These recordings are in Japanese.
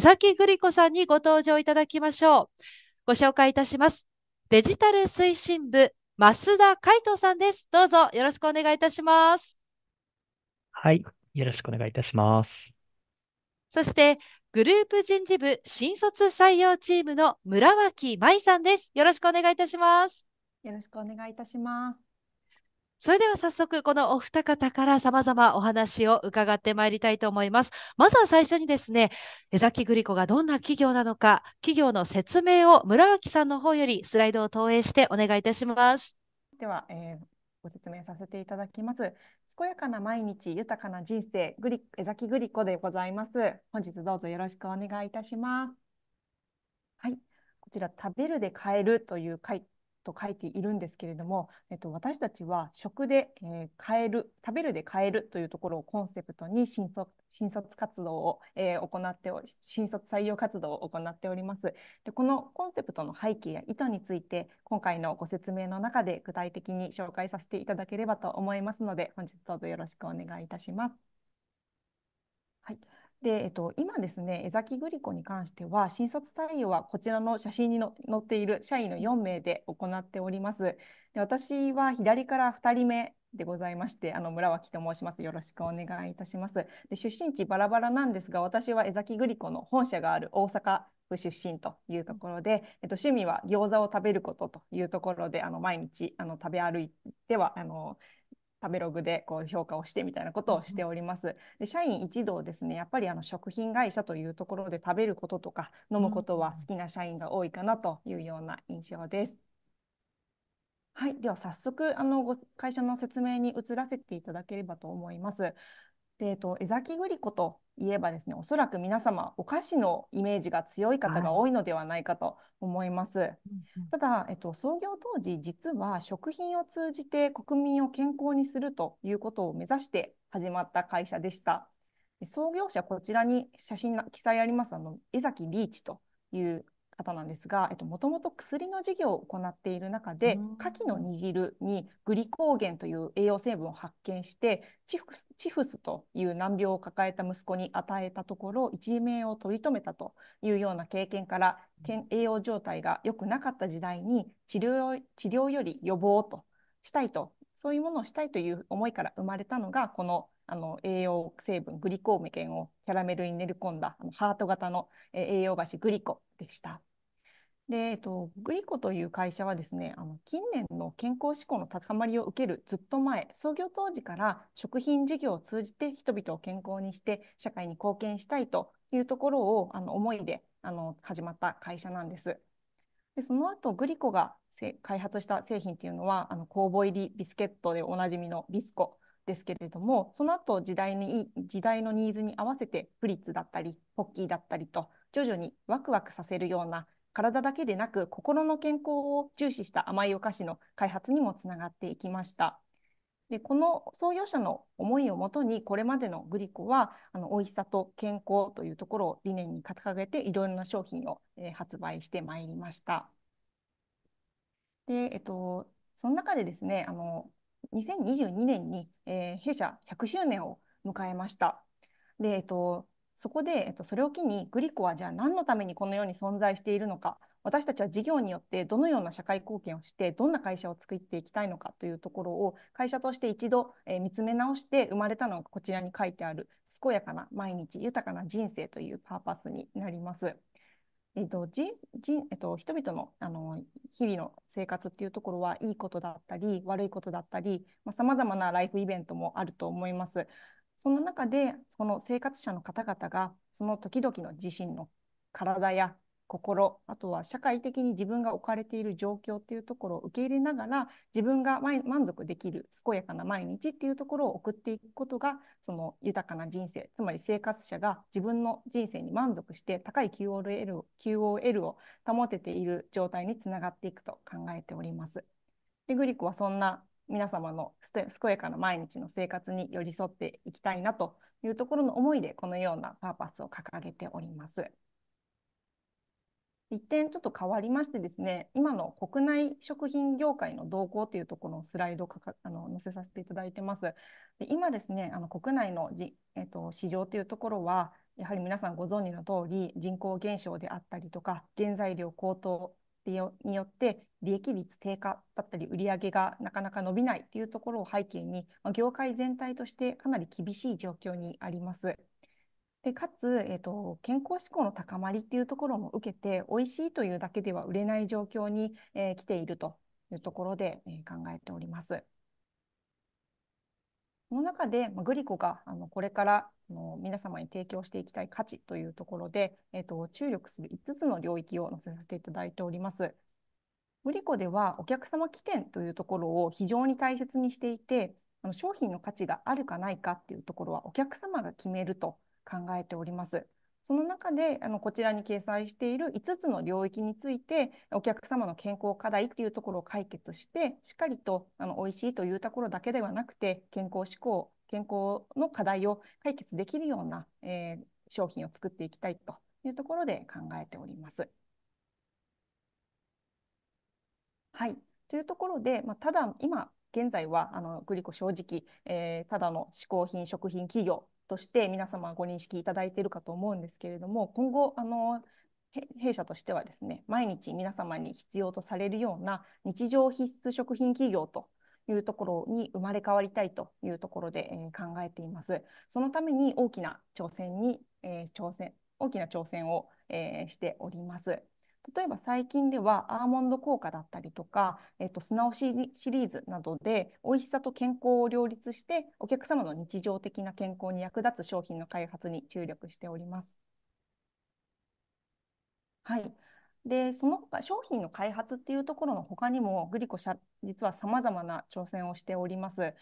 江崎グリコさんにご登場いただきましょう。ご紹介いたします。デジタル推進部、増田海斗さんです。どうぞよろしくお願いいたします。はい、よろしくお願いいたします。そして、グループ人事部新卒採用チームの村脇舞さんです。よろしくお願いいたします。よろしくお願いいたします。それでは早速、このお二方から様々お話を伺ってまいりたいと思います。まずは最初にですね、江崎グリコがどんな企業なのか、企業の説明を村脇さんの方よりスライドを投影してお願いいたします。では、えー、ご説明させていただきます。健やかな毎日、豊かな人生、グリ江崎グリコでございます。本日どうぞよろしくお願いいたします。はい、こちら、食べるで買えるという回と書いているんですけれども、えっと、私たちは食で、えー、変える、食べるで買えるというところをコンセプトに新卒新卒活動を、えー、行って新卒採用活動を行っております。で、このコンセプトの背景や意図について、今回のご説明の中で具体的に紹介させていただければと思いますので、本日どうぞよろしくお願いいたします。で、えっと、今ですね、江崎グリコに関しては、新卒採用はこちらの写真に載っている社員の4名で行っております。で私は左から2人目でございまして、あの村脇と申します。よろしくお願いいたします。で出身地バラバラなんですが、私は江崎グリコの本社がある大阪府出身というところで、えっと、趣味は餃子を食べることというところで、あの毎日あの食べ歩いてはあの食べログでこう評価をしてみたいなことをしております。で社員一同ですねやっぱりあの食品会社というところで食べることとか飲むことは好きな社員が多いかなというような印象です。はい、では早速あのご会社の説明に移らせていただければと思います。で、えっと、江崎グリコといえばですね、おそらく皆様、お菓子のイメージが強い方が多いのではないかと思います。はい、ただ、えっと、創業当時、実は食品を通じて国民を健康にするということを目指して始まった会社でした。創業者、こちらに写真が記載あります、あの江崎リーチという方なんですが、えっと、もともと薬の事業を行っている中で、牡蠣の煮汁にグリコーゲンという栄養成分を発見して、チフスチフスという難病を抱えた息子に与えたところ、一命を取り留めたというような経験から、栄養状態が良くなかった時代に治療治療より予防としたいと、そういうものをしたいという思いから生まれたのが、このあの栄養成分グリコーメケンをキャラメルに練り込んだあのハート型の栄養菓子グリコでした。で、えっと、グリコという会社はですね、あの近年の健康志向の高まりを受けるずっと前、創業当時から食品事業を通じて人々を健康にして社会に貢献したいというところをあの思いであの始まった会社なんです。で、その後グリコが開発した製品っていうのは、あの酵母入りビスケットでおなじみのビスコ、ですけれども、その後時代に時代のニーズに合わせてプリッツだったりポッキーだったりと徐々にワクワクさせるような体だけでなく心の健康を重視した甘いお菓子の開発にもつながっていきました。でこの創業者の思いをもとにこれまでのグリコはあの美味しさと健康というところを理念に掲げていろいろな商品を、えー、発売してまいりました。でえっと、その中でですねあの2022年に、えー、弊社100周年を迎えました。で、えっと、そこで、えっと、それを機にグリコはじゃあ何のためにこのように存在しているのか、私たちは事業によってどのような社会貢献をしてどんな会社を作っていきたいのかというところを会社として一度、えー、見つめ直して生まれたのがこちらに書いてある健やかな毎日豊かな人生というパーパスになります。えっと、人人えっと、人々のあの日々の生活っていうところはいいことだったり悪いことだったりさまざ、まなライフイベントもあると思います。その中でその生活者の方々がその時々の自身の体や心、あとは社会的に自分が置かれている状況っていうところを受け入れながら、自分が満足できる健やかな毎日っていうところを送っていくことが、その豊かな人生、つまり生活者が自分の人生に満足して高い QOL, QOL を保てている状態につながっていくと考えております。でグリコはそんな皆様の健やかな毎日の生活に寄り添っていきたいなというところの思いでこのようなパーパスを掲げております。一点ちょっと変わりましてですね、今の国内食品業界の動向というところのスライドをあの載せさせていただいてます。で今ですね、あの国内のじ、えっと、市場というところは、やはり皆さんご存知の通り、人口減少であったりとか、原材料高騰によって利益率低下だったり、売上がなかなか伸びないというところを背景に、業界全体としてかなり厳しい状況にあります。で、かつ、えっと、健康志向の高まりっていうところも受けて、美味しいというだけでは売れない状況に、えー、来ているというところで、えー、考えております。この中で、まあ、グリコがあのこれからその皆様に提供していきたい価値というところで、えっと、注力する5つの領域を載せさせていただいております。グリコではお客様起点というところを非常に大切にしていて、あの商品の価値があるかないかっていうところはお客様が決めると考えております。その中であのこちらに掲載している5つの領域についてお客様の健康課題っていうところを解決してしっかりとあの美味しいというところだけではなくて健康志向健康の課題を解決できるような、えー、商品を作っていきたいというところで考えております。はい、というところで、まあ、ただ今現在はあのグリコ正直、えー、ただの嗜好品食品企業として皆様ご認識いただいているかと思うんですけれども今後あの弊社としてはですね毎日皆様に必要とされるような日常必須食品企業というところに生まれ変わりたいというところで、え考えています。そのために大きな挑戦に、え挑戦大きな挑戦を、えしております。例えば最近ではアーモンド効果だったりとか、えっと、素直シリーズなどで美味しさと健康を両立してお客様の日常的な健康に役立つ商品の開発に注力しております。はい、でその他商品の開発っていうところの他にもグリコ社実はさまざまな挑戦をしております。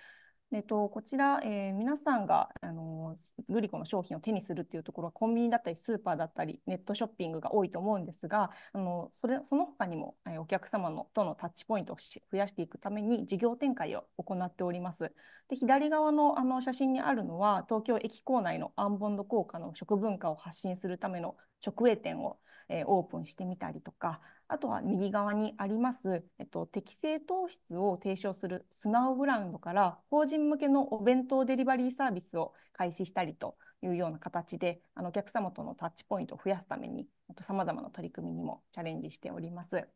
えっと、こちら、えー、皆さんが、あのー、グリコの商品を手にするっていうところはコンビニだったりスーパーだったりネットショッピングが多いと思うんですが、あのー、それその他にも、えー、お客様のとのタッチポイントを増やしていくために事業展開を行っております。で左側のあの写真にあるのは東京駅構内のアンボンド効果の食文化を発信するための直営店を、えー、オープンしてみたりとかあとは右側にあります、えっと、適正糖質を提唱するスナオブランドから法人向けのお弁当デリバリーサービスを開始したりというような形であのお客様とのタッチポイントを増やすためにさまざまな取り組みにもチャレンジしております。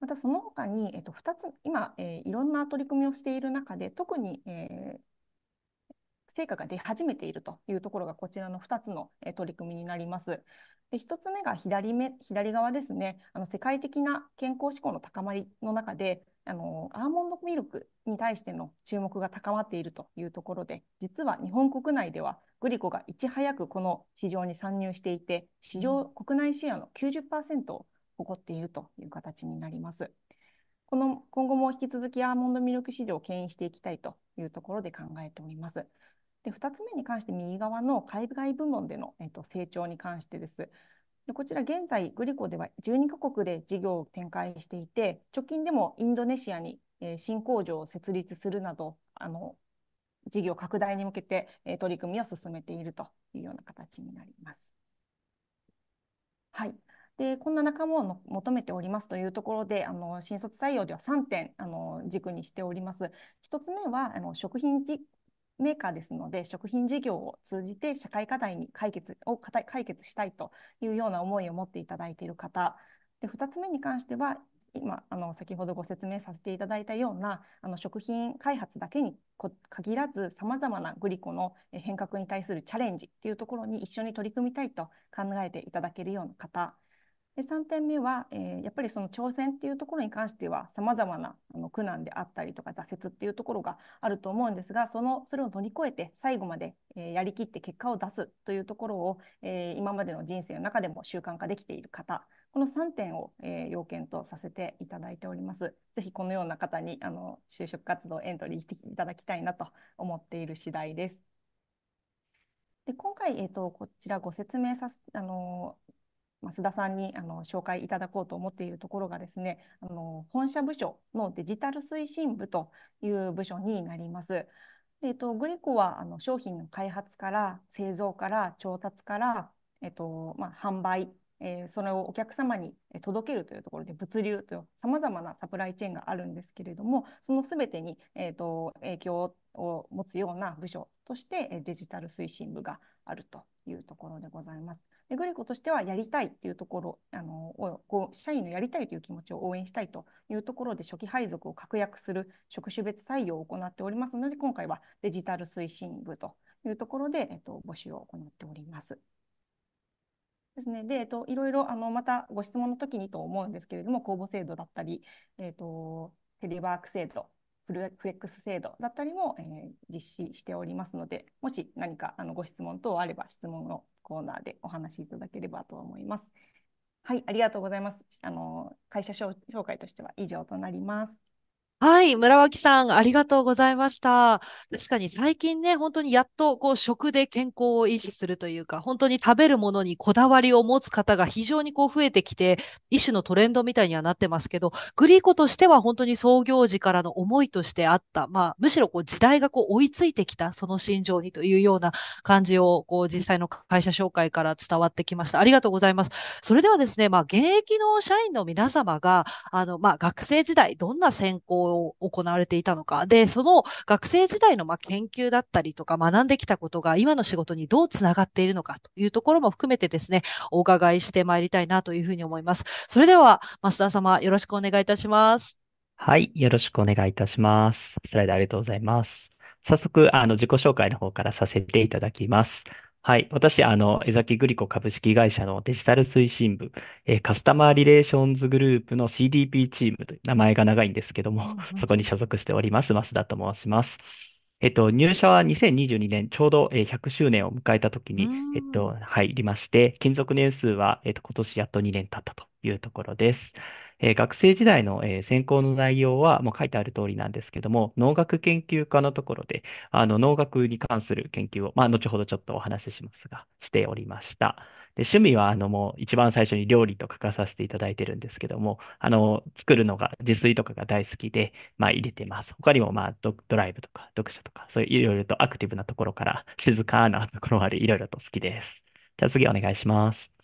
またその他に、えっと、2つ今、えー、いろんな取り組みをしている中で特に、えー、成果が出始めているというところがこちらの2つの取り組みになります。で1つ目が左目左側ですねあの世界的な健康志向の高まりの中であのアーモンドミルクに対しての注目が高まっているというところで実は日本国内ではグリコがいち早くこの市場に参入していて市場、国内シェアの90%を誇っているという形になります。この今後も引き続きアーモンドミルク市場を牽引していきたいというところで考えております。で、2つ目に関して右側の海外部門での、えっと、成長に関してです。でこちら現在、グリコでは12カ国で事業を展開していて、直近でもインドネシアに、えー、新工場を設立するなど、あの事業拡大に向けて、えー、取り組みを進めているというような形になります。はい。で、こんな仲間を求めておりますというところで、あの新卒採用では3点あの軸にしております。1つ目はあの食品メーカーですので、食品事業を通じて社会課題に解決を解決したいというような思いを持っていただいている方、で2つ目に関しては、今あの先ほどご説明させていただいたようなあの食品開発だけに限らずさまざまなグリコの変革に対するチャレンジというところに一緒に取り組みたいと考えていただけるような方で3点目は、えー、やっぱりその挑戦っていうところに関してはさまざまなあの苦難であったりとか挫折っていうところがあると思うんですがそのそれを乗り越えて最後まで、えー、やりきって結果を出すというところを、えー、今までの人生の中でも習慣化できている方この3点を、え要件とさせていただいております。ぜひこのような方にあの就職活動エントリーしていただきたいなと思っている次第です。で今回、えーと、とこちらご説明さあの増田さんにあの紹介いただこうと思っているところがですね、あの本社部署のデジタル推進部という部署になります。えっと、グリコはあの商品の開発から製造から調達から、えっとまあ、販売、えー、それをお客様に届けるというところで物流というさまざまなサプライチェーンがあるんですけれどもそのすべてに、えっと、影響を持つような部署としてデジタル推進部があるというところでございます。グレコとしてはやりたいっていうところあのを社員のやりたいという気持ちを応援したいというところで初期配属を確約する職種別採用を行っておりますので今回はデジタル推進部というところで、えっと、募集を行っております。ですね。で、えっと、いろいろ、あの、またご質問の時にと思うんですけれども、公募制度だったり、えっと、テレワーク制度、フレックス制度だったりも、えー、実施しておりますので、もし何かあのご質問等あれば質問をコーナーでお話しいただければと思います。はい、ありがとうございます。あの会社紹介としては以上となります。はい、村脇さん、ありがとうございました。確かに最近ね、本当にやっとこう食で健康を維持するというか、本当に食べるものにこだわりを持つ方が非常にこう増えてきて、一種のトレンドみたいにはなってますけど、グリーコとしては本当に創業時からの思いとしてあった、まあ、むしろこう時代がこう追いついてきた、その心情にというような感じを、こう実際の会社紹介から伝わってきました。ありがとうございます。それではですね、まあ、現役の社員の皆様が、あの、まあ、学生時代、どんな専攻を行われていたのか。で、その学生時代のま研究だったりとか学んできたことが今の仕事にどうつながっているのかというところも含めてですね、お伺いしてまいりたいなというふうに思います。それでは、増田様、よろしくお願いいたします。はい、よろしくお願いいたします。スライドありがとうございます。早速、あの、自己紹介の方からさせていただきます。はい。私、あの、江崎グリコ株式会社のデジタル推進部、えーカスタマーリレーションズグループの CDP チームという名前が長いんですけども、そこに所属しております。増田と申します。えっと、入社は2022年、ちょうど、え100周年を迎えた時に、えっと、入りまして、勤続年数は、えっと、今年やっと2年経ったというところです。えー、学生時代の、えー、専攻の内容はもう書いてある通りなんですけども、農学研究科のところで、あの農学に関する研究を、まあ、後ほどちょっとお話ししますが、しておりました。で趣味はあのもう一番最初に料理と書かさせていただいてるんですけども、あの作るのが自炊とかが大好きで、まあ、入れてます。他にも、まあ、ド、ドライブとか読書とか、そういういろいろとアクティブなところから静かなところまでいろいろと好きです。じゃあ次お願いします。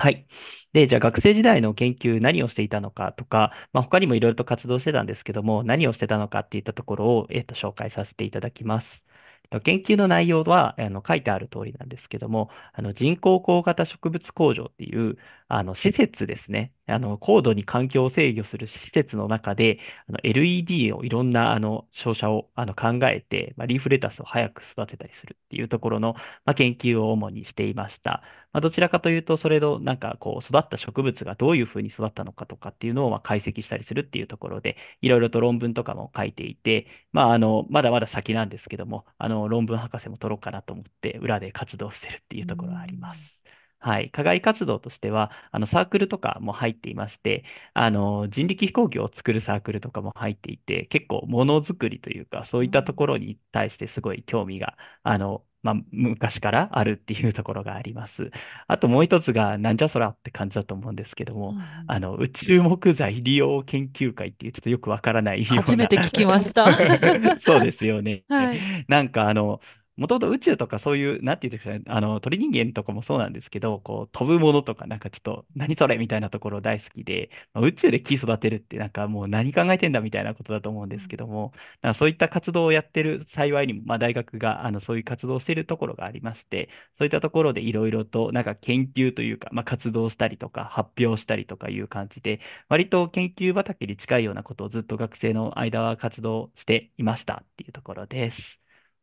はい。で、じゃあ学生時代の研究何をしていたのかとか、まあ、他にもいろいろと活動してたんですけども、何をしてたのかっていったところを、えっと、紹介させていただきます。えっと研究の内容は、あの、書いてある通りなんですけども、あの、人工光型植物工場っていう、あの、施設ですね。あの、高度に環境を制御する施設の中で、あの、LED をいろんな、あの、照射を、あの、考えて、まあ、リーフレタスを早く育てたりするっていうところの、まあ、研究を主にしていました。まあ、どちらかというと、それの、なんか、こう、育った植物がどういうふうに育ったのかとかっていうのを、まあ、解析したりするっていうところで、いろいろと論文とかも書いていて、まあ、あの、まだまだ先なんですけども、あの、論文博士も取ろうかなと思って、裏で活動してるっていうところがあります。はい、課外活動としては、あのサークルとかも入っていまして、あの人力飛行機を作るサークルとかも入っていて、結構ものづくりというか、そういったところに対してすごい興味が、あの、まあ、昔からあるっていうところがあります。あともう一つが、なんじゃそらって感じだと思うんですけども、あの宇宙木材利用研究会っていう、ちょっとよくわからないよう初めて聞きました そうですよね。い、なんかあの、もともと宇宙とかそういう、なんていうんですかね、あの、鳥人間とかもそうなんですけど、こう、飛ぶものとか、なんかちょっと、何それみたいなところ大好きで、まあ宇宙で木育てるって、なんかもう何考えてんだみたいなことだと思うんですけども、なんかそういった活動をやってる幸いにも、まあ大学が、あの、そういう活動をしているところがありまして、そういったところでいろいろと、なんか研究というか、まあ活動したりとか、発表したりとかいう感じで、割と研究畑に近いようなことをずっと学生の間は活動していましたっていうところです。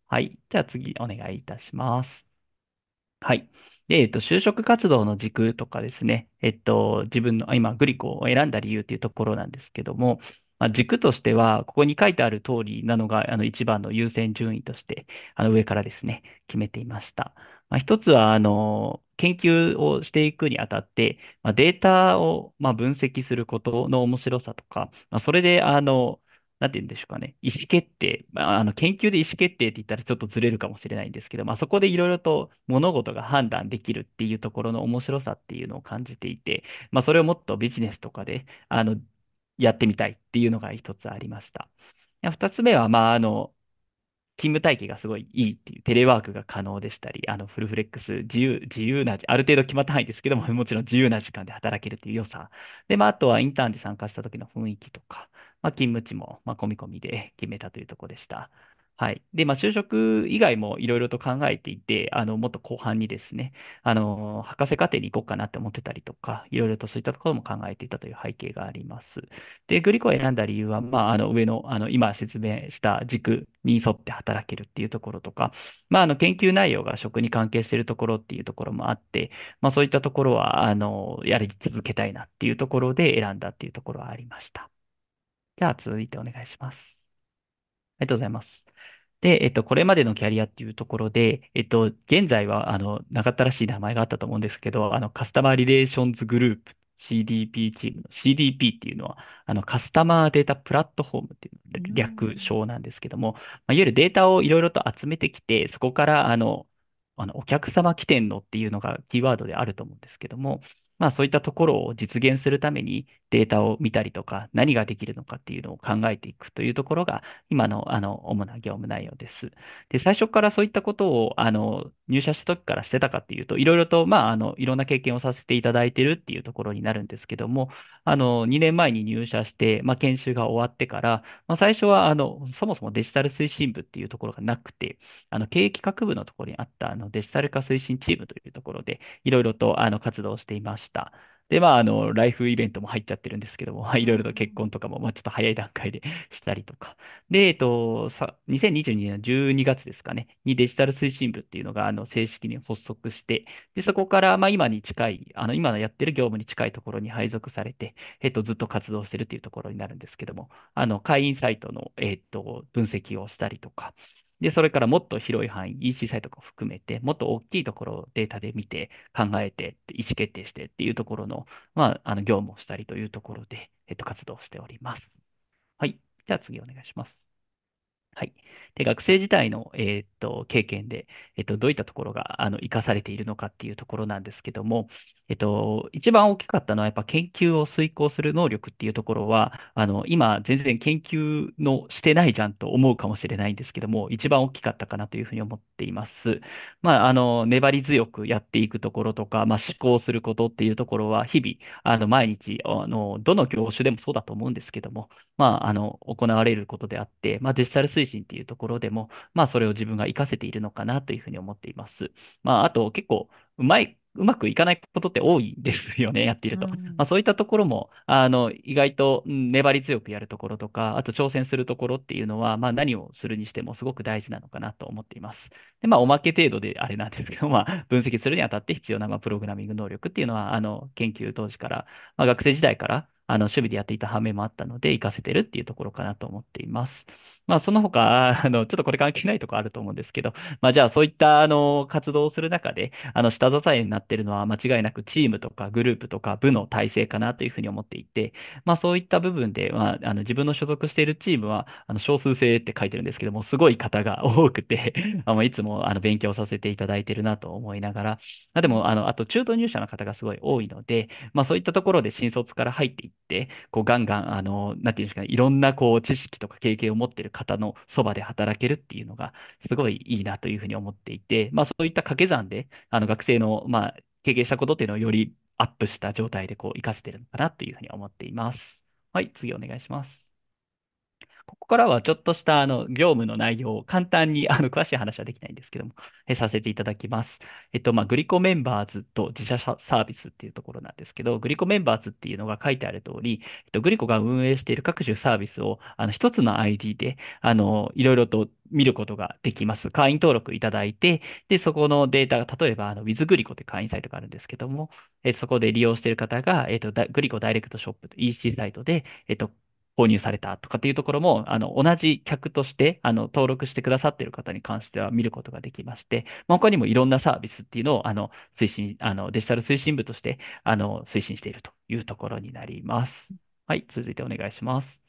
はい。じゃあ次お願いいたします。はい。で、えっと、就職活動の軸とかですね、えっと、自分の、今、グリコを選んだ理由というところなんですけども、まあ、軸としては、ここに書いてある通りなのが、あの、一番の優先順位として、あの、上からですね、決めていました。まあ、一つは、あの、研究をしていくにあたって、まあ、データを、まあ、分析することの面白さとか、まあ、それで、あの、なんて言うんでしょうかね、意思決定、あの研究で意思決定って言ったらちょっとずれるかもしれないんですけど、まあ、そこでいろいろと物事が判断できるっていうところの面白さっていうのを感じていて、まあ、それをもっとビジネスとかであのやってみたいっていうのが一つありました。二つ目は、まあ、あの、勤務体系がすごいいいっていう、テレワークが可能でしたり、あのフルフレックス、自由、自由な、ある程度決まった範囲ですけども、もちろん自由な時間で働けるという良さ。で、まあ、あとはインターンで参加した時の雰囲気とか、まあ、勤務地も、まあ、込み込みで決めたというところでした。はい。で、まあ、就職以外もいろいろと考えていて、あの、もっと後半にですね、あの、博士課程に行こうかなって思ってたりとか、いろいろとそういったところも考えていたという背景があります。で、グリコを選んだ理由は、まあ、あの、上の、あの、今説明した軸に沿って働けるっていうところとか、まあ、あの、研究内容が職に関係しているところっていうところもあって、まあ、そういったところは、あの、やり続けたいなっていうところで選んだっていうところはありました。じゃあ、続いてお願いします。ありがとうございます。で、えっと、これまでのキャリアっていうところで、えっと、現在は、あの、長ったらしい名前があったと思うんですけど、あの、カスタマーリレーションズグループ CDP チームの CDP っていうのは、あのカスタマーデータプラットフォームっていう略称なんですけども、まあ、いわゆるデータをいろいろと集めてきて、そこからあの、あのお客様起点のっていうのがキーワードであると思うんですけども、まあそういったところを実現するためにデータを見たりとか、何ができるのかっていうのを考えていくというところが、今のあの主な業務内容です。で、最初からそういったことをあの入社した時からしてたかっていうと、いろいろと、まあ、あのいろんな経験をさせていただいているっていうところになるんですけども、あの2年前に入社して、まあ、研修が終わってから、まあ、最初はあのそもそもデジタル推進部っていうところがなくて、あの経営企画部のところにあったあのデジタル化推進チームというところで、いろいろとあの活動しています。した。で、まあ、あの、ライフイベントも入っちゃってるんですけども、いろいろと結婚とかも、まあ、ちょっと早い段階で したりとか。で、えっと、さ、2022年の12月ですかね、にデジタル推進部っていうのが、あの、正式に発足して、で、そこから、まあ、今に近い、あの、今のやってる業務に近いところに配属されて、えっと、ずっと活動してるっていうところになるんですけども、あの、会員サイトの、えっと、分析をしたりとか、で、それからもっと広い範囲、EC サイトも含めて、もっと大きいところをデータで見て、考えて、意思決定してっていうところの、まあ、あの業務をしたりというところで、えっと、活動しております。はい。じゃあ次お願いします。はい。で、学生時代の、えー、っと、経験で、えっと、どういったところが、あの、活かされているのかっていうところなんですけども、えっと、一番大きかったのは、やっぱ研究を遂行する能力っていうところは、あの、今、全然研究のしてないじゃんと思うかもしれないんですけども、一番大きかったかなというふうに思っています。まあ、あの、粘り強くやっていくところとか、まあ、思考することっていうところは、日々、あの、毎日、あの、どの業種でもそうだと思うんですけども、まあ、あの、行われることであって、まあ、デジタル推進っていうところでも、まあ、それを自分が活かせているのかなというふうに思っています。まあ、あと、結構、うまいうまくいかないことって多いですよね、やっていると。うん、まあ、そういったところも、あの、意外と粘り強くやるところとか、あと挑戦するところっていうのは、まあ、何をするにしてもすごく大事なのかなと思っています。で、まあ、おまけ程度であれなんですけど、まあ、分析するにあたって必要な、まあ、プログラミング能力っていうのは、あの、研究当時から、まあ、学生時代から、あの、趣味でやっていた反面もあったので、活かせてるっていうところかなと思っています。まあ、その他、あの、ちょっとこれ関係ないとこあると思うんですけど、まあ、じゃあ、そういった、あの、活動をする中で、あの、下支えになっているのは間違いなくチームとかグループとか部の体制かなというふうに思っていて、まあ、そういった部分で、は、あ、の、自分の所属しているチームは、あの、少数制って書いてるんですけども、すごい方が 多くてあの、いつも、あの、勉強させていただいてるなと思いながら、まあ、でも、あの、あと、中途入社の方がすごい多いので、まあ、そういったところで新卒から入っていって、こう、ガンガン、あの、なんていうんですかね、いろんな、こう、知識とか経験を持っている方のそばで働けるっていうのが、すごいいいなというふうに思っていて、まあ、そういった掛け算で、あの学生の、まあ、経験したことっていうのをよりアップした状態でこう活かせてるのかなというふうに思っています。はい、次お願いします。ここからはちょっとしたあの業務の内容を簡単にあの詳しい話はできないんですけども、えさせていただきます。えっと、まあ、グリコメンバーズと自社サービスっていうところなんですけど、グリコメンバーズっていうのが書いてある通り、えっと、グリコが運営している各種サービスをあの一つの ID であのいろいろと見ることができます。会員登録いただいて、で、そこのデータが、例えば、あの、ウィズグリコって会員サイトがあるんですけども、えそこで利用している方が、えっ、と、グリコダイレクトショップ、EC サイトで、えっ、と、購入されたとかっていうところも、あの、同じ客として、あの、登録してくださっている方に関しては見ることができまして、まあ、他にもいろんなサービスっていうのを、あの、推進、あの、デジタル推進部として、あの、推進しているというところになります。はい、続いてお願いします。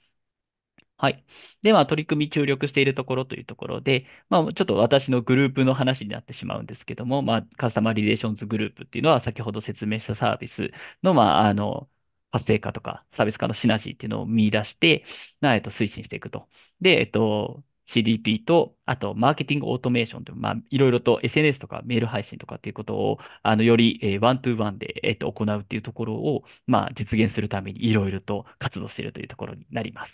はい。では、取り組み注力しているところというところで、まあ、ちょっと私のグループの話になってしまうんですけども、まあ、カスタマーリレーションズグループっていうのは、先ほど説明したサービスの、まあ、あの、活性化とかサービス化のシナジーっていうのを見出して、えっと、推進していくと。で、えっと、CDP と、あと、マーケティングオートメーションと、まあ、いろいろと SNS とかメール配信とかっていうことを、あの、より、えー、ワントゥーワンで、えっと、行うっていうところを、まあ、実現するためにいろいろと活動しているというところになります。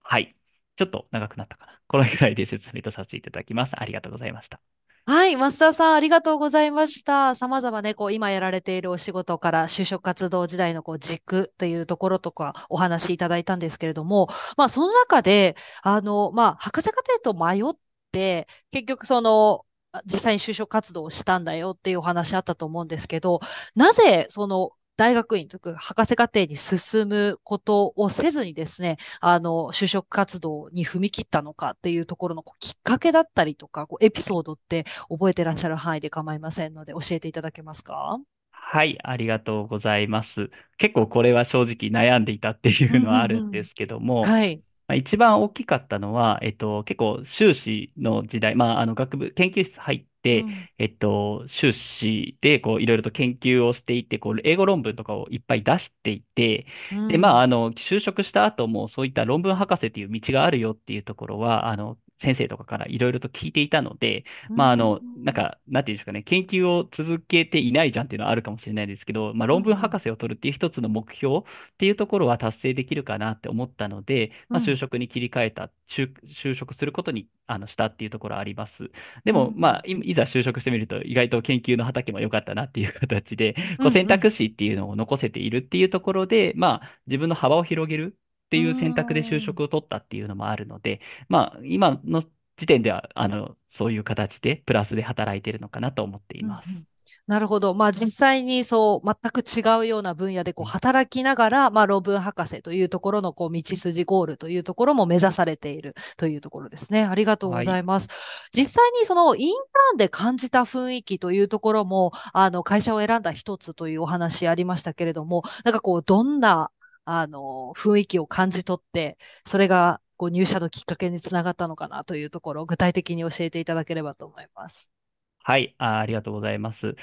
はい。ちょっと長くなったかな。このぐらいで説明とさせていただきます。ありがとうございました。はい、増田さん、ありがとうございました。様々ね、こう、今やられているお仕事から、就職活動時代のこう軸というところとか、お話しいただいたんですけれども、まあ、その中で、あの、まあ、博士課程と迷って、結局、その、実際に就職活動をしたんだよっていうお話あったと思うんですけど、なぜ、その、大学院とか博士課程に進むことをせずにですね、あの、就職活動に踏み切ったのかっていうところのこうきっかけだったりとか、こうエピソードって覚えてらっしゃる範囲で構いませんので、教えていただけますかはい、ありがとうございます。結構これは正直悩んでいたっていうのはあるんですけども、うんうんはい。一番大きかったのは、えっと、結構修士の時代、まあ、あの学部研究室入って、えっと、修士でこういろいろと研究をしていてこう英語論文とかをいっぱい出していて、でまあ、あの就職した後もそういった論文博士という道があるよっていうところはあの先生とかからいろいろと聞いていたので、まあ、あの、なんか、なんていうんですかね、研究を続けていないじゃんっていうのはあるかもしれないですけど、まあ、論文博士を取るっていう一つの目標っていうところは達成できるかなって思ったので、まあ、就職に切り替えた、就職することにあのしたっていうところはあります。でも、まあ、いざ就職してみると、意外と研究の畑も良かったなっていう形で、こう選択肢っていうのを残せているっていうところで、まあ、自分の幅を広げるっていう選択で就職を取ったっていうのもあるので、まあ、今の時点ではあのそういう形でプラスで働いてるのかなと思っています。うんなるほど。まあ実際にそう、全く違うような分野でこう働きながら、まあ論文博士というところのこう道筋ゴールというところも目指されているというところですね。ありがとうございます。はい、実際にそのインターンで感じた雰囲気というところも、あの会社を選んだ一つというお話ありましたけれども、なんかこうどんなあの、雰囲気を感じ取って、それがこう入社のきっかけにつながったのかなというところを具体的に教えていただければと思います。はい、あありがとうございます。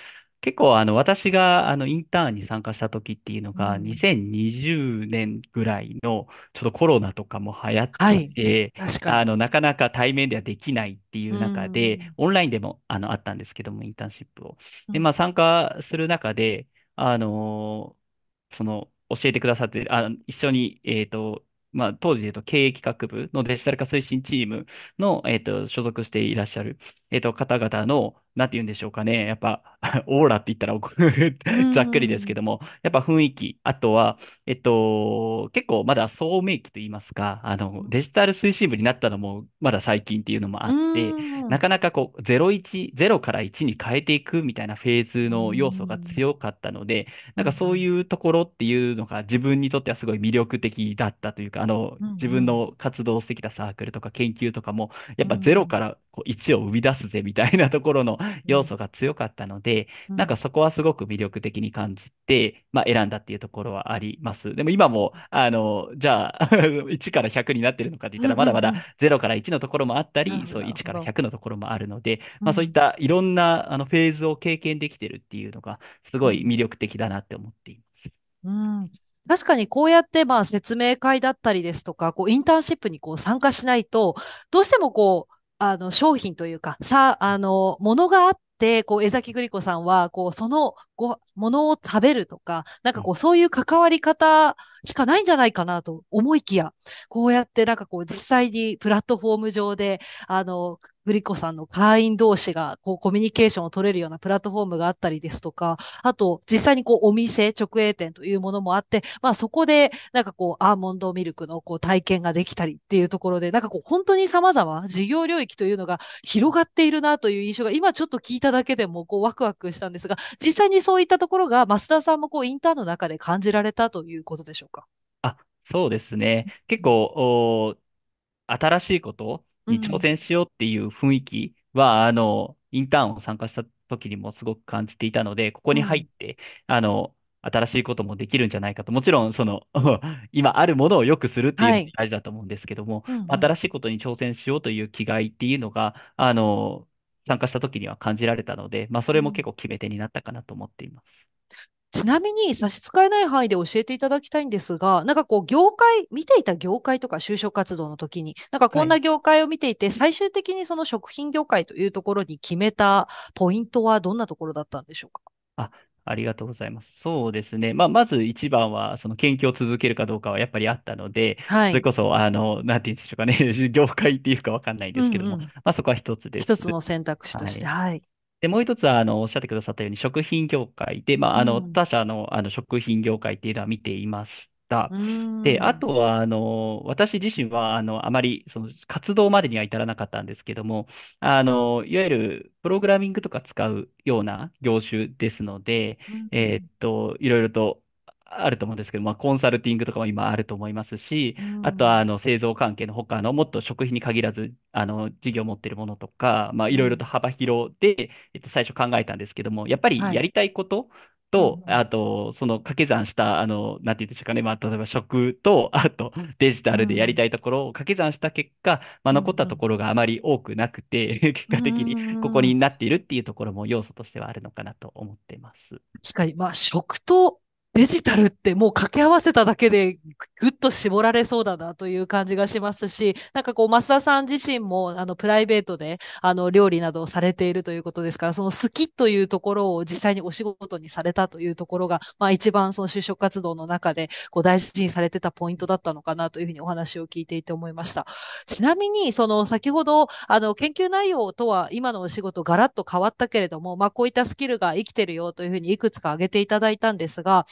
結構あの私があのインターンに参加した時っていうのが2020年ぐらいのちょっとコロナとかも流行ってて、はい、あのなかなか対面ではできないっていう中で、オンラインでもあのあったんですけどもインターンシップを。でまあ参加する中であのその教えてくださって、あ、一緒に、えっと、まあ、当時でと経営企画部のデジタル化推進チームの、えっと、所属していらっしゃる、えっと、方々の、なんて言うんでしょうかね、やっぱ、オーラって言ったら ざっくりですけども、やっぱ雰囲気、あとは、えっと、結構まだ聡明期と言いますか、あの、デジタル推進部になったのもまだ最近っていうのもあって、なかなかこう、0、1、0から1に変えていくみたいなフェーズの要素が強かったので、なんかそういうところっていうのが自分にとってはすごい魅力的だったというか、あの、自分の活動してきたサークルとか研究とかも、やっぱ0からこう1を生み出すぜみたいなところの要素が強かったので、うん、なんかそこはすごく魅力的に感じて、まあ、選んだっていうところはあります。でも今も、あの、じゃあ1 から100になってるのかって言ったら、まだまだ0から1のところもあったり、そう1から100のところもあるので、まあ、そういったいろんなあのフェーズを経験できてるっていうのが、すごい魅力的だなって思っています。うん確かにこうやってまあ説明会だったりですとか、こうインターンシップにこう参加しないと、どうしてもこうあの商品というか、さ、あの、ものがあって、こう、江崎グリコさんは、こう、そのご、ものを食べるとか、なんかこう、そういう関わり方しかないんじゃないかなと思いきや、こうやってなんかこう、実際にプラットフォーム上で、あの、グリコさんの会員同士が、こう、コミュニケーションを取れるようなプラットフォームがあったりですとか、あと、実際にこう、お店、直営店というものもあって、まあそこで、なんかこう、アーモンドミルクのこう、体験ができたりっていうところで、なんかこう、本当に様々、事業領域というのが広がっているなという印象が、今ちょっと聞いただけでも、こう、ワクワクしたんですが、実際にそういったところが、増田さんもこうインターンの中で感じられたということでしょうか。あ、そうですね。結構、新しいことに挑戦しようっていう雰囲気は、うん、あの、インターンを参加した時にもすごく感じていたので、ここに入って、うん、あの、新しいこともできるんじゃないかと。もちろん、その 今あるものを良くするっていうのが大事だと思うんですけども、はいうんうん、新しいことに挑戦しようという気概っていうのが、あの、参加した時には感じられたので、まあ、それも結構決め手になったかなと思っています。ちなみに差し支えない範囲で教えていただきたいんですが、なんかこう業界、見ていた業界とか就職活動の時に、なんかこんな業界を見ていて、はい、最終的にその食品業界というところに決めたポイントはどんなところだったんでしょうかあありがとうございます。そうですね。まあ、まず一番は、その研究を続けるかどうかはやっぱりあったので、はいそれこそ、あの、なんて言うんでしょうかね、業界っていうかわかんないですけども、うんうんまあ、そこは一つです。一つの選択肢として、はい。で、もう一つは、あの、おっしゃってくださったように、食品業界で、まあ、あうの、ん他社の、あの、食品業界っていうのは見ていまし。で、あとは、あの、私自身は、あの、あまり、その、活動までには至らなかったんですけども、あの、いわゆる、プログラミングとか使うような業種ですので、えっと、いろいろと、あると思うんですけど、まあ、コンサルティングとかも今あると思いますし、あとはあの製造関係の他のもっと食品に限らず、あの事業を持っているものとか、まあ、いろいろと幅広で、えっと、最初考えたんですけども、やっぱりやりたいことと、あと、その掛け算した、あの、なんて言うんでしょうかね、まあ、例えば食と、あとデジタルでやりたいところを掛け算した結果、まあ、残ったところがあまり多くなくて、結果的にここになっているっていうところも要素としてはあるのかなと思ってます。確かに、まあ、食とデジタルってもう掛け合わせただけでぐっと絞られそうだなという感じがしますし、なんかこう、増田さん自身も、あの、プライベートで、あの、料理などをされているということですから、その好きというところを実際にお仕事にされたというところが、まあ一番その就職活動の中で、こう、大事にされてたポイントだったのかなというふうにお話を聞いていて思いました。ちなみに、その、先ほど、あの、研究内容とは今のお仕事ガラッと変わったけれども、まあこういったスキルが生きてるよというふうにいくつか挙げていただいたんですが、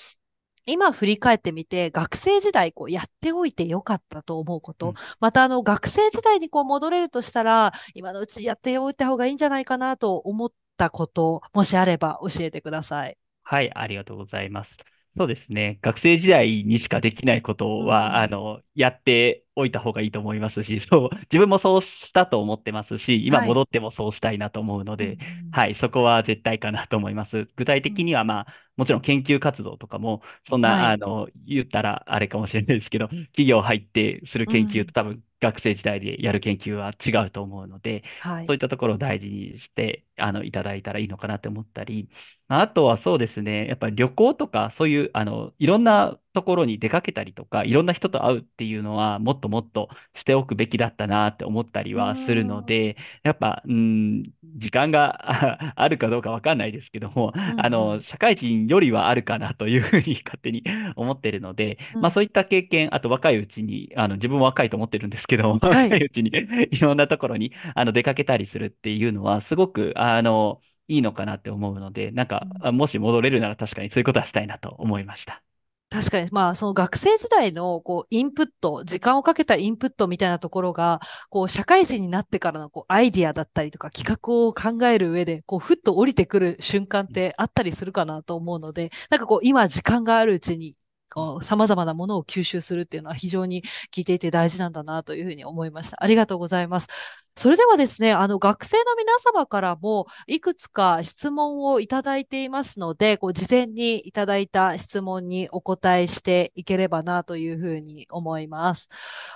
今振り返ってみて、学生時代、こう、やっておいてよかったと思うこと、うん、また、あの、学生時代にこう、戻れるとしたら、今のうちやっておいた方がいいんじゃないかなと思ったこと、もしあれば教えてください。はい、ありがとうございます。そうですね。学生時代にしかできないことは、うん、あの、やっておいた方がいいと思いますし、そう、自分もそうしたと思ってますし、今戻ってもそうしたいなと思うので、はい、はい、そこは絶対かなと思います。具体的には、まあ、もちろん研究活動とかも、そんな、はいあの、言ったらあれかもしれないですけど、企業入ってする研究と多分学生時代でやる研究は違うと思うので、はい、そういったところを大事にしてあのいただいたらいいのかなって思ったり、あとはそうですね、やっぱり旅行とか、そういうあのいろんなところに出かけたりとか、いろんな人と会うっていうのは、もっともっとしておくべきだったなって思ったりはするので、やっぱ、うん、時間が あるかどうかわかんないですけども、うん、あの、社会人よりはあるかなというふうに勝手に思ってるので、うん、まあそういった経験、あと若いうちに、あの自分も若いと思ってるんですですけど、はい、若 いうちにいろんなところにあの出かけたりするっていうのは、すごく、あの、いいのかなって思うので、なんか、もし戻れるなら確かにそういうことはしたいなと思いました。確かに、まあ、その学生時代の、こう、インプット、時間をかけたインプットみたいなところが、こう、社会人になってからの、こう、アイディアだったりとか、企画を考える上で、こう、ふっと降りてくる瞬間ってあったりするかなと思うので、なんかこう、今、時間があるうちに、こう、様々なものを吸収するっていうのは非常に聞いていて大事なんだなというふうに思いました。ありがとうございます。それではですね、あの、学生の皆様からも、いくつか質問をいただいていますので、こう、事前にいただいた質問にお答えしていければなというふうに思います。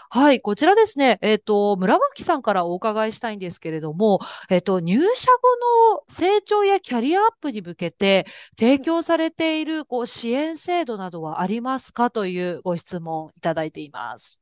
はい、こちらですね、えっ、ー、と、村脇さんからお伺いしたいんですけれども、えっ、ー、と、入社後の成長やキャリアアップに向けて提供されているこう支援制度などはありますかというご質問いただいています。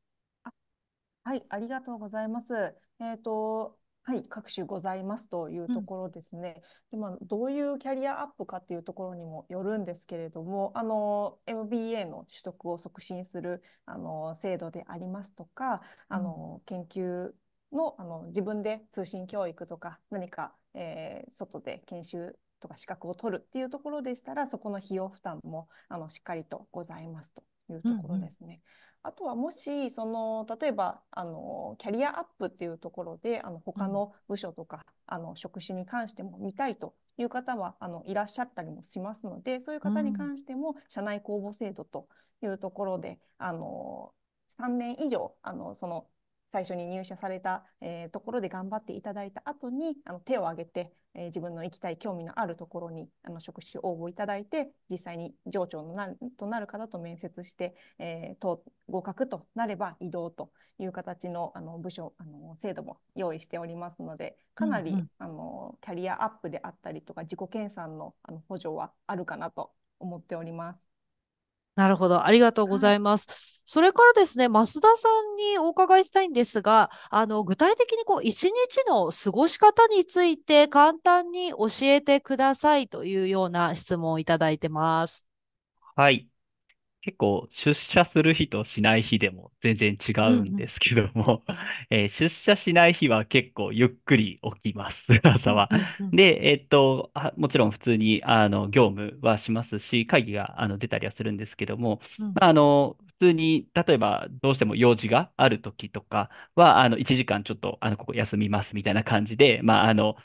はい、ありがとうございます。えっ、ー、と、はい、各種ございますというところですね。うん、でまあ、どういうキャリアアップかというところにもよるんですけれども、あの MBA の取得を促進するあの制度でありますとか、あの研究のあの自分で通信教育とか何かえー、外で研修とか資格を取るっていうところでしたらそこの費用負担もあのしっかりとございますというところですね。うんうん、あとはもしその例えばあのキャリアアップっていうところであの他の部署とか、うん、あの職種に関しても見たいという方はあのいらっしゃったりもしますのでそういう方に関しても社内公募制度というところで、うん、あの3年以上あのその最初に入社された、えー、ところで頑張っていただいた後にあの手を挙げて、えー、自分の行きたい興味のあるところにあの職種応募いただいて実際に上長のなとなる方と面接して、えー、と合格となれば移動という形のあの部署あの制度も用意しておりますのでかなり、うんうん、あのキャリアアップであったりとか自己研鑽のあの補助はあるかなと思っております。なるほど。ありがとうございます。はい、それからですね、増田さんにお伺いしたいんですが、あの、具体的にこう、一日の過ごし方について簡単に教えてくださいというような質問をいただいてます。はい。結構出社する日としない日でも全然違うんですけども、えー出社しない日は結構ゆっくり起きます、朝は。で、えっと、あもちろん普通にあの業務はしますし、会議があの出たりはするんですけども、まあ、あの普通に例えばどうしても用事がある時とかは、あの1時間ちょっとあのここ休みますみたいな感じで、まあ、あの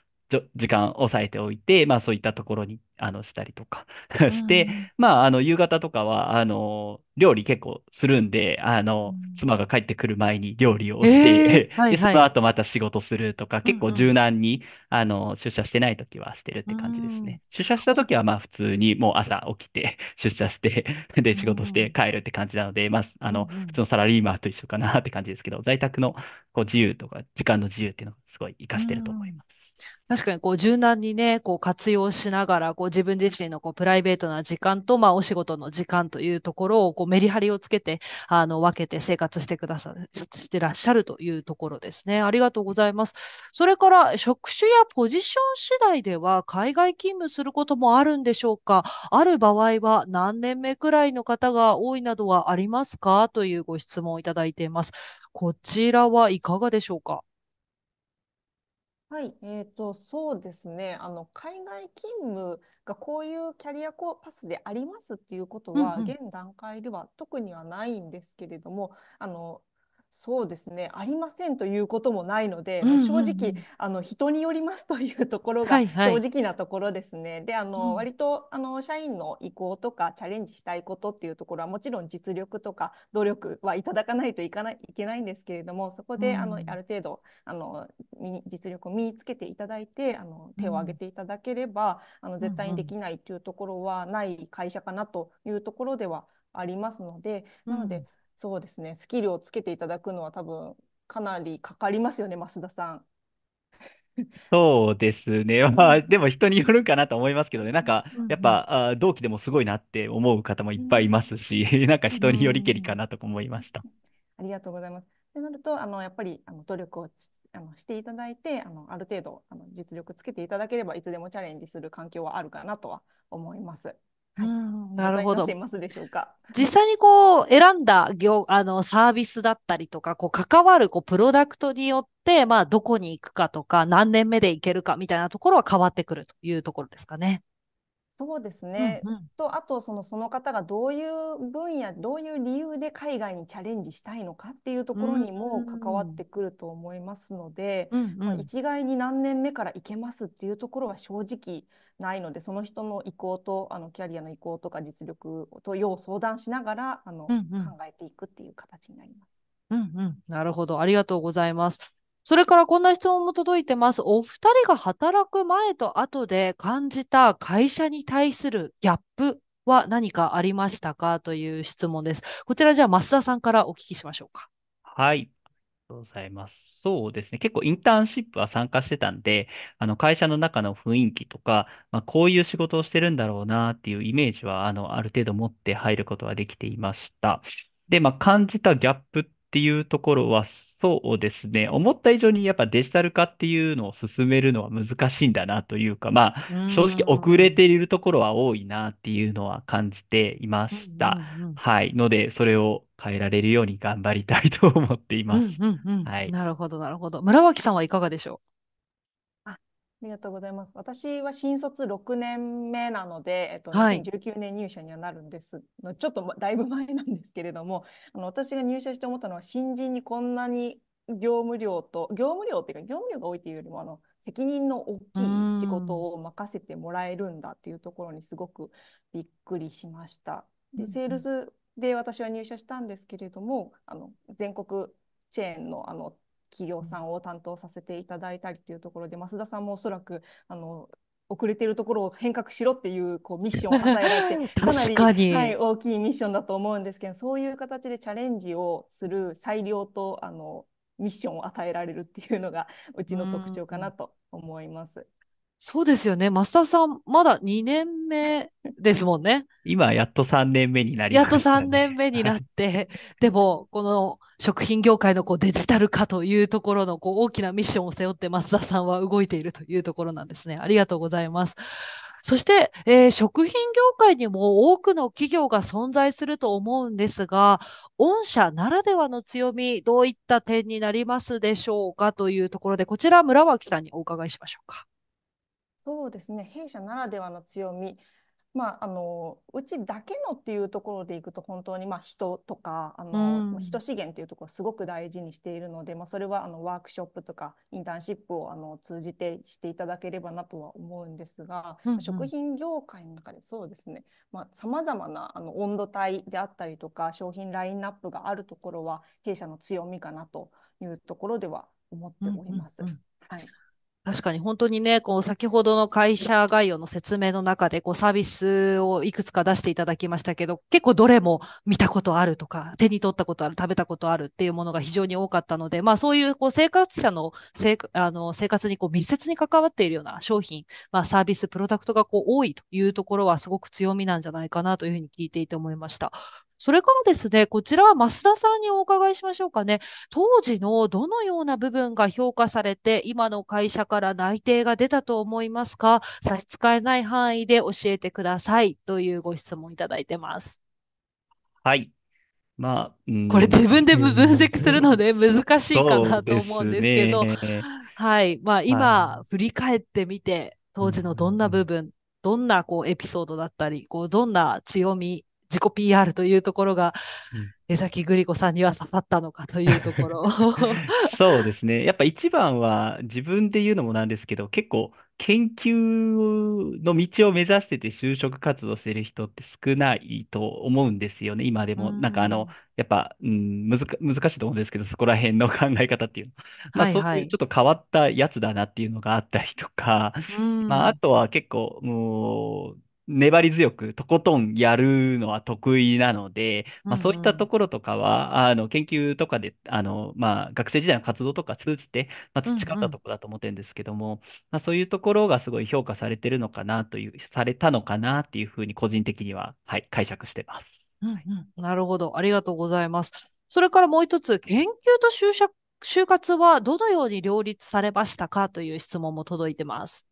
時間を抑えておいて、まあ、そういったところにあのしたりとか して、うん、まあ、あの夕方とかはあの料理結構するんであの、うん、妻が帰ってくる前に料理をして、えー はいはい、でその後また仕事するとか、結構柔軟に、うんあの出社してない時はしてるって感じですね。出社した時はまあ普通にもう朝起きて 出社してで仕事して帰るって感じなので、まあ、あの普通のサラリーマンと一緒かなって感じですけど在宅のこう自由とか時間の自由っていうのをすごい生かしてると思います。確かにこう柔軟にね、こう活用しながら、こう自分自身のこうプライベートな時間と、まあお仕事の時間というところを、こうメリハリをつけて、あの、分けて生活してくださ、してらっしゃるというところですね。ありがとうございます。それから、職種やポジション次第では、海外勤務することもあるんでしょうかある場合は何年目くらいの方が多いなどはありますかというご質問をいただいています。こちらはいかがでしょうかはい、えーと、そうですね。あの、海外勤務がこういうキャリアこうパスでありますっていうことうんは、うん。現段階では特にはないんですけれども、あの、そうですねありませんということもないので、うんうんうん、正直あの人によりますというところが正直なところですね。はいはい、であの、うん、割とあの社員の意向とかチャレンジしたいことっていうところはもちろん実力とか努力はいただかないといかないいけないんですけれどもそこで、うん、あのある程度あの実力を身につけていただいてあの手を挙げていただければ、うん、あの絶対にできないというところはない会社かなというところではありますので、なので、そうですね、スキルをつけていただくのは多分かなりかかりますよね、増田さん。そうですね。まあ、でも人によるかなと思いますけどね。なんか、やっうんぱ、あ、同期でもすごいなって思う方もいっぱいいますし、なんか人によりけりかなと思いました。ありがとうございます。となると、あのやっぱりあの努力をあのしていただいて、あのある程度あの実力つけていただければ、いつでもチャレンジする環境はあるかなとは思います。なるほど。実際にこう選んだ業あのサービスだったりとか、こう関わるこうプロダクトによって、まあ、どこに行くかとか、何年目で行けるかみたいなところは変わってくるというところですかね。そうですね、うんうん、とあとそのその方がどういう分野どういう理由で海外にチャレンジしたいのかっていうところにも関わってくると思いますので、うんうん、まあ、一概に何年目から行けますっていうところは正直ないのでその人の意向とあのキャリアの意向とか実力と要相談しながらあの、うんうん、考えていくっていう形になります。うんうん、なるほどありがとうございます。それからこんな質問も届いてます。お二人が働く前と後で感じた会社に対するギャップは何かありましたかという質問です。こちらじゃあ増田さんからお聞きしましょうか。はい。ありがとうございます。そうですね。結構インターンシップは参加してたんで、あの会社の中の雰囲気とか、まあ、こういう仕事をしてるんだろうなっていうイメージは、あの、ある程度持って入ることはできていました。で、まあ、感じたギャップっっていうところは、そうですね、思った以上にやっぱデジタル化っていうのを進めるのは難しいんだなというか、まあ、正直遅れているところは多いなっていうのは感じていまうしんうた。んうんはい。ので、それを変えられるように頑張りたいと思っていまうんす。うんうんはい。なるほどなるほど村脇さんはいかがでしょりがとうございます。私は新卒6年目なので、えっと、2019年入社にはなるんですの、ちょっとだいぶ前なんですけれども、あの私が入社して思ったのは、新人にこんなに業務量と、業務量っていうか、業務量が多いというよりも、あの責任の大きい仕事を任せてもらえるんだっていうところにすごくびっくりしました。で、セールスで私は入社したんですけれども、あの全国チェーンのあの企業さんを担当させていただいたりというところで、増田さんもおそらくあの遅れているところを変革しろっていうこうミッションを与えられて かなり、はい、大きいミッションだと思うんですけどそういう形でチャレンジをする裁量とあのミッションを与えられるっていうのがうちの特徴かなと思います。そうですよね。増田さん、まだ2年目ですもんね。今、やっと3年目になりました、ね、やっと3年目になって、でも、この食品業界のこうデジタル化というところのこう大きなミッションを背負って、増田さんは動いているというところなんですね。ありがとうございます。そして、えー、食品業界にも多くの企業が存在すると思うんですが、御社ならではの強み、どういった点になりますでしょうかというところで、こちら村脇さんにお伺いしましょうか。そうですね弊社ならではの強みまあ、あのうちだけのっていうところでいくと本当にまあ人とかあの、うん、人資源っていうところすごく大事にしているので、まあ、それはあのワークショップとかインターンシップをあの通じてしていただければなとは思うんですが、うんうん、食品業界の中でそうですねさまざ、あ、まなあの温度帯であったりとか商品ラインナップがあるところは弊社の強みかなというところでは思っております。うんうんうん、はい確かに本当にね、こう先ほどの会社概要の説明の中でこうサービスをいくつか出していただきましたけど、結構どれも見たことあるとか、手に取ったことある、食べたことあるっていうものが非常に多かったので、まあそういうこう生活者の生あの生活にこう密接に関わっているような商品、まあサービス、プロダクトがこう多いというところはすごく強みなんじゃないかなというふうに聞いていて思いました。それからですね、こちらは増田さんにお伺いしましょうかね。当時のどのような部分が評価されて、今の会社から内定が出たと思いますか差し支えない範囲で教えてくださいというご質問いただいてます。はい。まあ、これ自分で分析するので 難しいかなと思うんですけど、ね、はい。まあ今、振り返ってみて、当時のどんな部分、どんなこうエピソードだったり、こうどんな強み自己 PR というところが、うん、江崎グリコさんには刺さったのかというところ。そうですね。やっぱ一番は自分で言うのもなんですけど、結構研究の道を目指してて就職活動してる人って少ないと思うんですよね、今でも。なんかあの、やっぱ、うん、難しいと思うんですけど、そこら辺の考え方っていうの。まあ、はいはい、そういうちょっと変わったやつだなっていうのがあったりとか、まあ、あとは結構、もう、粘り強くとことんやるのは得意なので、まあ、そういったところとかは、あの研究とかであの、まあ、学生時代の活動とか通じて、まあ、培ったところだと思ってるんですけども、まあ、そういうところがすごい評価されてるのかなという、されたのかなっていうふうに個人的には、はい、解釈してます。うんうん、なるほど、ありがとうございます。それからもう一つ、研究と就職就活はどのように両立されましたかという質問も届いてます。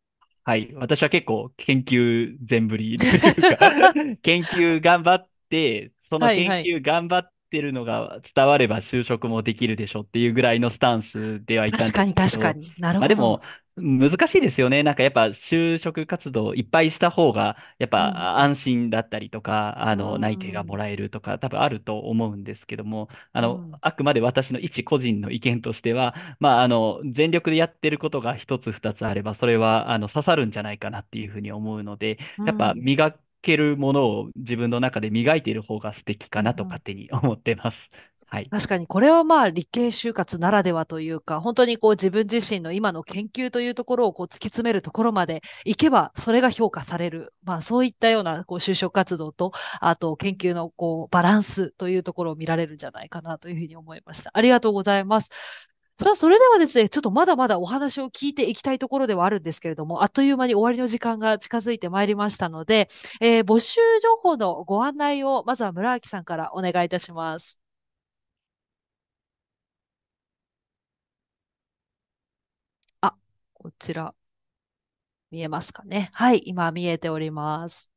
はい。私は結構研究全振りというか 研究頑張って、そのはい研はい究頑張ってるのが伝われば就職もできるでしょっていうぐらいのスタンスではいたん確でかすにけ確かど、に。なるまあほでも、ど。難しいですよね。なんかやっぱ就職活動いっぱいした方が、やっぱ安心だったりとか、あの、内定がもらえるとか、多分あると思うんですけども、あの、あくまで私の一個人の意見としては、まあ、あの、全力でやってることが一つ二つあれば、それは、あの、刺さるんじゃないかなっていうふうに思うので、やっぱ磨けるものを自分の中で磨いている方が素敵かなと勝手に思ってます。はい、確かにこれはまあ理系就活ならではというか、本当にこう自分自身の今の研究というところをこう突き詰めるところまで行けば、それが評価される。まあそういったようなこう就職活動と、あと研究のこうバランスというところを見られるんじゃないかなというふうに思いました。ありがとうございます。さあ、それではですね、ちょっとまだまだお話を聞いていきたいところではあるんですけれども、あっという間に終わりの時間が近づいてまいりましたので、えー、募集情報のご案内を、まずは村明さんからお願いいたします。こちら、見えますかね。はい、今見えております。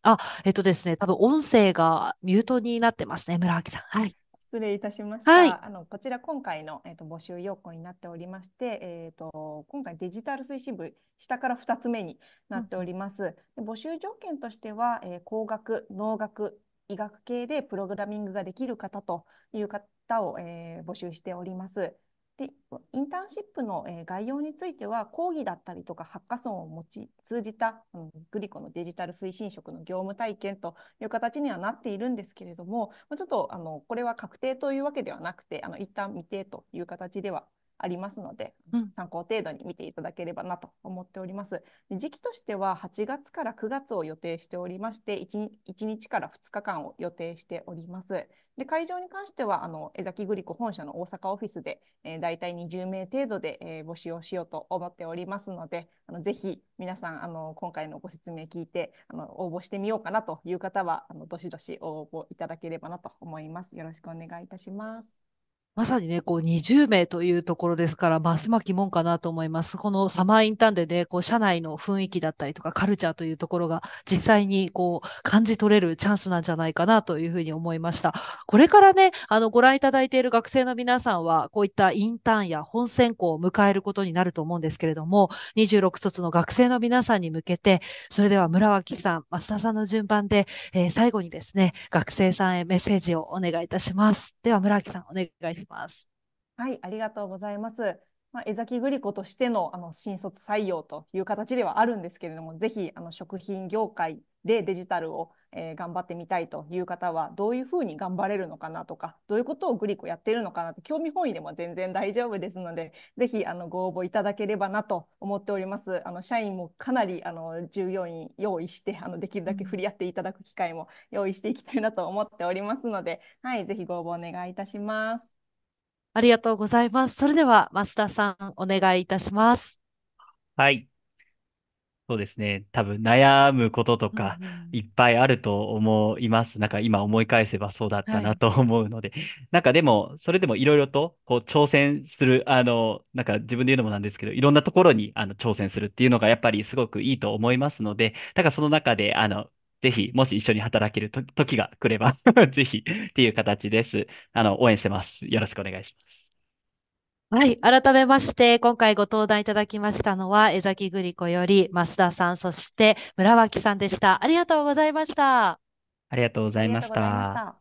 あ、えっとですね、多分音声がミュートになってますね、村脇さん。はい。失礼いたしました。はい、あのこちら今回の、えーと、募集要項になっておりまして、えーと、今回デジタル推進部下から2つ目になっております。うん、募集条件としては、えー、工学、農学、医学系でプログラミングができる方という方を、えー、募集しております。で、インターンシップの、え概要については、講義だったりとか、ハッカソンを用い通じた、うん、グリコのデジタル推進職の業務体験という形にはなっているんですけれども、ちょっとあのこれは確定というわけではなくて、あの一旦未定という形ではありますので、うん、参考程度に見ていただければなと思っております。時期としては8月から9月を予定しておりまして、1, 1日から2日間を予定しております。で会場に関してはあの江崎グリコ本社の大阪オフィスで、えー、大体20名程度で、えー、募集をしようと思っておりますのであのぜひ皆さんあの今回のご説明聞いてあの応募してみようかなという方はあのどしどし応募いただければなと思います。よろしくお願いいたします。まさにね、こう20名というところですから、まあ狭き門かなと思います。このサマーインターンでね、こう社内の雰囲気だったりとかカルチャーというところが実際にこう感じ取れるチャンスなんじゃないかなというふうに思いました。これからね、あのご覧いただいている学生の皆さんは、こういったインターンや本選考を迎えることになると思うんですけれども、26卒の学生の皆さんに向けて、それでは村脇さん、増田さんの順番で、えー、最後にですね、学生さんへメッセージをお願いいたします。では村脇さん、お願いします。ます。はい、ありがとうございます。まあ、江崎グリコとしてのあの新卒採用という形ではあるんですけれども、ぜひあの食品業界でデジタルを、えー、頑張ってみたいという方は、どういうふうに頑張れるのかなとか、どういうことをグリコやってるのかなと、興味本位でも全然大丈夫ですので、ぜひあのご応募いただければなと思っております。あの社員もかなりあの従業員用意して、あのできるだけ振り合っていただく機会も用意していきたいなと思っておりますので、はい、ぜひご応募お願いいたします。ありがとうございます。それでは、増田さん、お願いいたします。はい。そうですね。多分悩むこととか、いっぱいあると思います。うんなんか今思い返せばそうだったなと思うので。はい、なんかでも、それでもいろいろと、こう、挑戦する、あの、なんか自分で言うのもなんですけど、いろんなところに、あの、挑戦するっていうのがやっぱりすごくいいと思いますので、だからその中で、あの、ぜひ、もし一緒に働けると時が来れば ぜひっていう形です。あの、応援してます。よろしくお願いします。はい。改めまして、今回ご登壇いただきましたのは、江崎グリコより増田さん、そして村脇さんでした。ありがとうございました。ありがとうございました。